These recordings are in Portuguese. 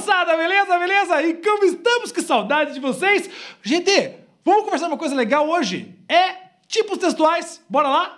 moçada, beleza, beleza? E como estamos, que saudade de vocês! GT, vamos conversar uma coisa legal hoje? É tipos textuais, bora lá?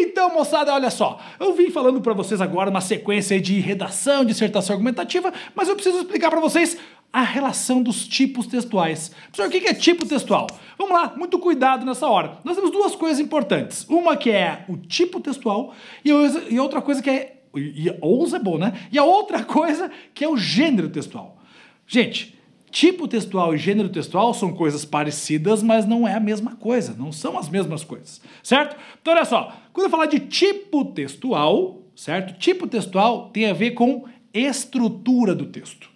Então, moçada, olha só. Eu vim falando para vocês agora uma sequência de redação, dissertação argumentativa, mas eu preciso explicar para vocês a relação dos tipos textuais. Professor, o que é tipo textual? Vamos lá, muito cuidado nessa hora. Nós temos duas coisas importantes. Uma que é o tipo textual e outra coisa que é. E, ousa é bom, né? E a outra coisa que é o gênero textual. Gente, tipo textual e gênero textual são coisas parecidas, mas não é a mesma coisa, não são as mesmas coisas, certo? Então olha só, quando eu falar de tipo textual, certo? Tipo textual tem a ver com estrutura do texto.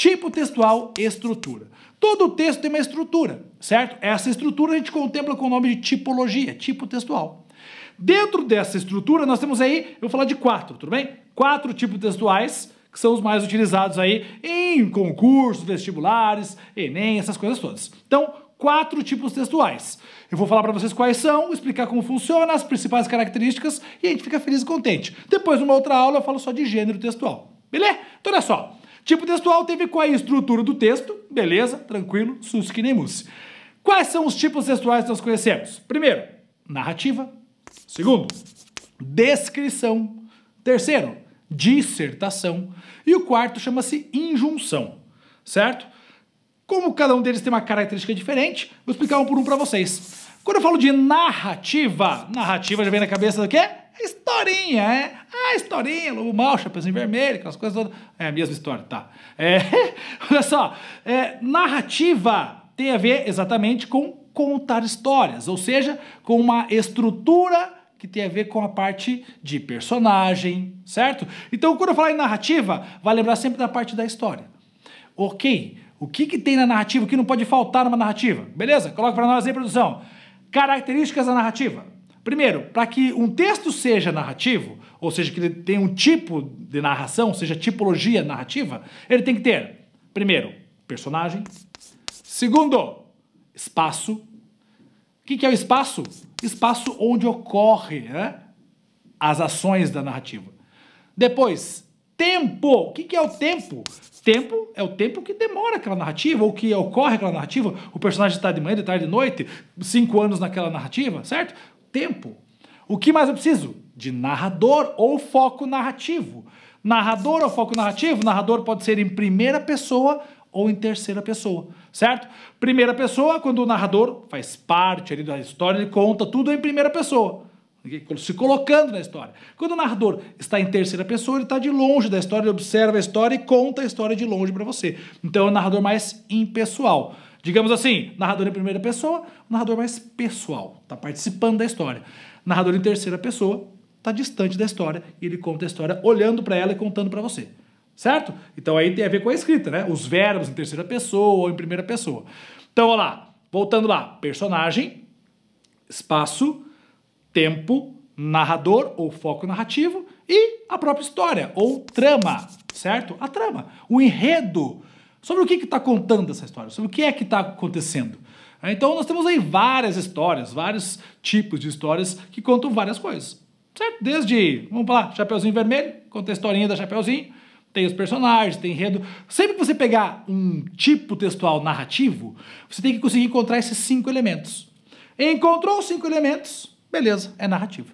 Tipo textual, estrutura. Todo texto tem uma estrutura, certo? Essa estrutura a gente contempla com o nome de tipologia, tipo textual. Dentro dessa estrutura, nós temos aí, eu vou falar de quatro, tudo bem? Quatro tipos textuais, que são os mais utilizados aí em concursos, vestibulares, Enem, essas coisas todas. Então, quatro tipos textuais. Eu vou falar para vocês quais são, explicar como funciona, as principais características e a gente fica feliz e contente. Depois, numa outra aula, eu falo só de gênero textual. Beleza? Então, olha só. Tipo textual teve qual é a estrutura do texto, beleza, tranquilo, sus que nem mousse. Quais são os tipos textuais que nós conhecemos? Primeiro, narrativa. Segundo, descrição. Terceiro, dissertação. E o quarto chama-se injunção, certo? Como cada um deles tem uma característica diferente, vou explicar um por um para vocês. Quando eu falo de narrativa, narrativa já vem na cabeça do quê? Historinha, é? Ah, historinha, Lobo Mal, Chapeuzinho Vermelho, aquelas coisas todas. É a mesma história, tá. É, olha só, é, narrativa tem a ver exatamente com contar histórias, ou seja, com uma estrutura que tem a ver com a parte de personagem, certo? Então, quando eu falar em narrativa, vai lembrar sempre da parte da história. Ok, o que, que tem na narrativa, o que não pode faltar numa narrativa? Beleza? Coloca para nós aí, produção. Características da narrativa. Primeiro, para que um texto seja narrativo, ou seja, que ele tenha um tipo de narração, seja tipologia narrativa, ele tem que ter, primeiro, personagem. Segundo, espaço. O que, que é o espaço? Espaço onde ocorre né, as ações da narrativa. Depois, tempo. O que, que é o tempo? Tempo é o tempo que demora aquela narrativa, ou que ocorre aquela narrativa. O personagem está de manhã, de tarde, de noite, cinco anos naquela narrativa, certo? tempo. O que mais eu preciso? De narrador ou foco narrativo. Narrador ou foco narrativo? Narrador pode ser em primeira pessoa ou em terceira pessoa, certo? Primeira pessoa, quando o narrador faz parte ali da história, ele conta tudo em primeira pessoa, se colocando na história. Quando o narrador está em terceira pessoa, ele está de longe da história, ele observa a história e conta a história de longe para você. Então é um narrador mais impessoal. Digamos assim, narrador em primeira pessoa, narrador mais pessoal, está participando da história. Narrador em terceira pessoa, está distante da história e ele conta a história olhando para ela e contando para você. Certo? Então aí tem a ver com a escrita, né? Os verbos em terceira pessoa ou em primeira pessoa. Então, olha lá. Voltando lá. Personagem, espaço, tempo, narrador ou foco narrativo e a própria história ou trama, certo? A trama, o enredo Sobre o que está contando essa história? Sobre o que é que está acontecendo? Então nós temos aí várias histórias, vários tipos de histórias que contam várias coisas. Certo? Desde, vamos lá, Chapeuzinho Vermelho, conta a historinha da Chapeuzinho, tem os personagens, tem enredo. Sempre que você pegar um tipo textual narrativo, você tem que conseguir encontrar esses cinco elementos. Encontrou os cinco elementos, beleza, é narrativo,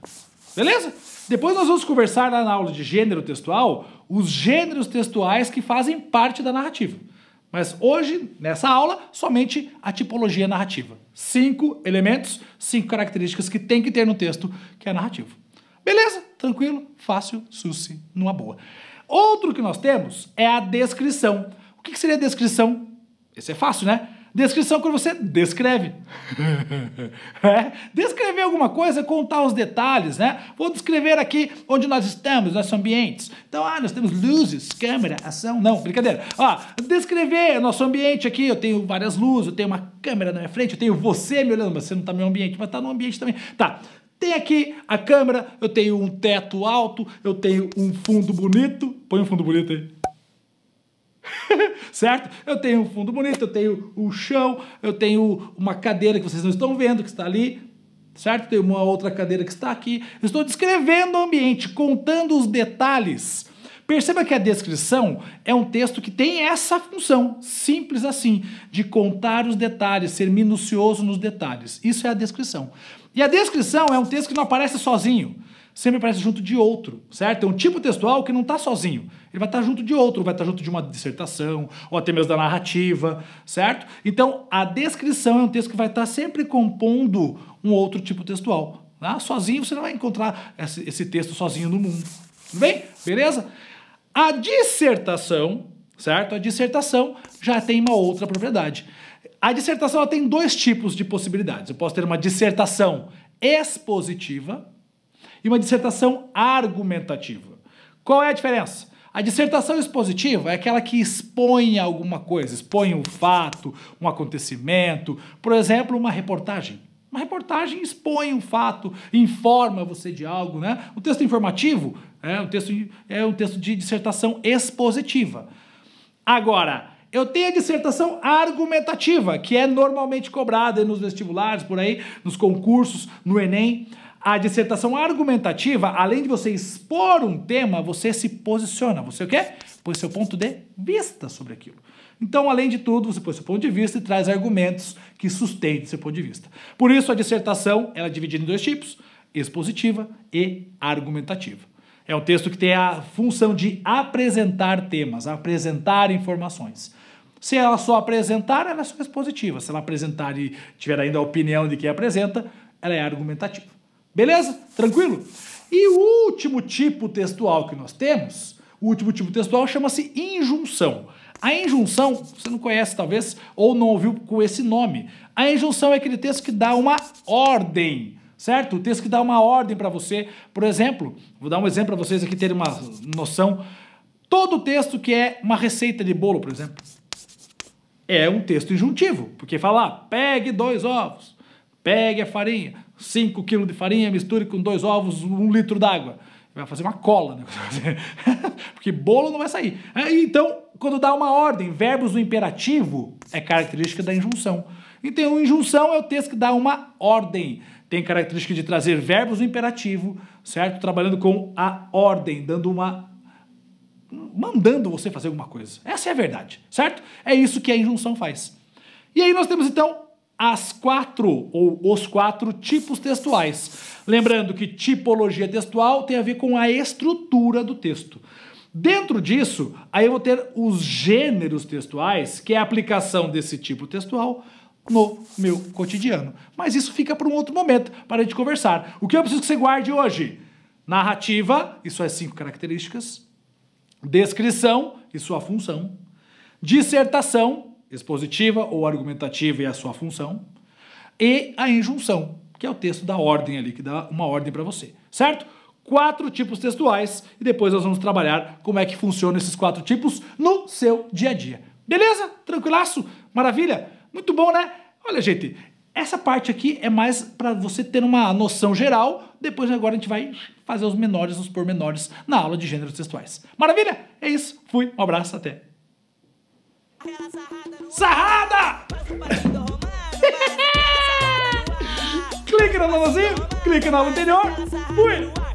Beleza? Depois nós vamos conversar na aula de gênero textual os gêneros textuais que fazem parte da narrativa. Mas hoje, nessa aula, somente a tipologia narrativa. Cinco elementos, cinco características que tem que ter no texto, que é narrativo. Beleza? Tranquilo? Fácil, suci, numa boa. Outro que nós temos é a descrição. O que seria a descrição? Esse é fácil, né? Descrição é quando você descreve. é? Descrever alguma coisa é contar os detalhes, né? Vou descrever aqui onde nós estamos, nossos ambientes. Então, ah, nós temos luzes, câmera, ação. Não, brincadeira. Ó, descrever nosso ambiente aqui. Eu tenho várias luzes, eu tenho uma câmera na minha frente, eu tenho você me olhando, mas você não está no meu ambiente, mas está no ambiente também. Tá. Tem aqui a câmera, eu tenho um teto alto, eu tenho um fundo bonito. Põe um fundo bonito aí. certo? Eu tenho um fundo bonito, eu tenho o um chão, eu tenho uma cadeira que vocês não estão vendo, que está ali, certo? Tem uma outra cadeira que está aqui. Eu estou descrevendo o ambiente, contando os detalhes Perceba que a descrição é um texto que tem essa função, simples assim, de contar os detalhes, ser minucioso nos detalhes. Isso é a descrição. E a descrição é um texto que não aparece sozinho, sempre aparece junto de outro, certo? É um tipo textual que não está sozinho. Ele vai estar tá junto de outro, vai estar tá junto de uma dissertação, ou até mesmo da narrativa, certo? Então, a descrição é um texto que vai estar tá sempre compondo um outro tipo textual. Tá? Sozinho você não vai encontrar esse, esse texto sozinho no mundo. Tudo bem? Beleza? A dissertação, certo? A dissertação já tem uma outra propriedade. A dissertação ela tem dois tipos de possibilidades. Eu posso ter uma dissertação expositiva e uma dissertação argumentativa. Qual é a diferença? A dissertação expositiva é aquela que expõe alguma coisa, expõe um fato, um acontecimento, por exemplo, uma reportagem. Uma reportagem expõe um fato, informa você de algo, né? O texto informativo é um texto de, é um texto de dissertação expositiva. Agora, eu tenho a dissertação argumentativa, que é normalmente cobrada nos vestibulares, por aí, nos concursos, no Enem. A dissertação argumentativa, além de você expor um tema, você se posiciona. Você o quê? Põe seu ponto de vista sobre aquilo. Então, além de tudo, você põe seu ponto de vista e traz argumentos que sustentem seu ponto de vista. Por isso, a dissertação ela é dividida em dois tipos: expositiva e argumentativa. É o texto que tem a função de apresentar temas, apresentar informações. Se ela só apresentar, ela é só expositiva. Se ela apresentar e tiver ainda a opinião de quem apresenta, ela é argumentativa. Beleza? Tranquilo? E o último tipo textual que nós temos, o último tipo textual chama-se injunção. A injunção, você não conhece talvez, ou não ouviu com esse nome. A injunção é aquele texto que dá uma ordem certo? O texto que dá uma ordem para você. Por exemplo, vou dar um exemplo para vocês aqui terem uma noção. Todo texto que é uma receita de bolo, por exemplo, é um texto injuntivo, porque fala, pegue dois ovos, pegue a farinha, 5 kg de farinha, misture com dois ovos, um litro d'água. Vai fazer uma cola, né? porque bolo não vai sair. É, então, quando dá uma ordem, verbos do imperativo é característica da injunção. Então, injunção é o texto que dá uma ordem. Tem característica de trazer verbos do imperativo, certo? Trabalhando com a ordem, dando uma mandando você fazer alguma coisa. Essa é a verdade, certo? É isso que a injunção faz. E aí nós temos então as quatro ou os quatro tipos textuais. Lembrando que tipologia textual tem a ver com a estrutura do texto. Dentro disso, aí eu vou ter os gêneros textuais, que é a aplicação desse tipo textual no meu cotidiano. Mas isso fica para um outro momento, para a gente conversar. O que eu preciso que você guarde hoje? Narrativa, isso é cinco características. Descrição e sua função. Dissertação, expositiva ou argumentativa e a sua função. E a injunção, que é o texto da ordem ali, que dá uma ordem para você. Certo? quatro tipos textuais e depois nós vamos trabalhar como é que funciona esses quatro tipos no seu dia a dia. Beleza? Tranquilaço? Maravilha? Muito bom, né? Olha, gente, essa parte aqui é mais para você ter uma noção geral. Depois agora a gente vai fazer os menores, os pormenores na aula de gêneros textuais. Maravilha? É isso. Fui. Um abraço. Até. Sarrada! clique no novozinho, clique na aula anterior. Fui!